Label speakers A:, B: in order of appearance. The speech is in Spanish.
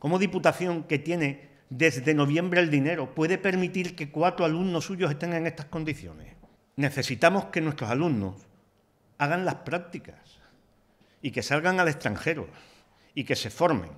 A: ¿Cómo Diputación, que tiene desde noviembre el dinero, puede permitir que cuatro alumnos suyos estén en estas condiciones? Necesitamos que nuestros alumnos hagan las prácticas y que salgan al extranjero y que se formen.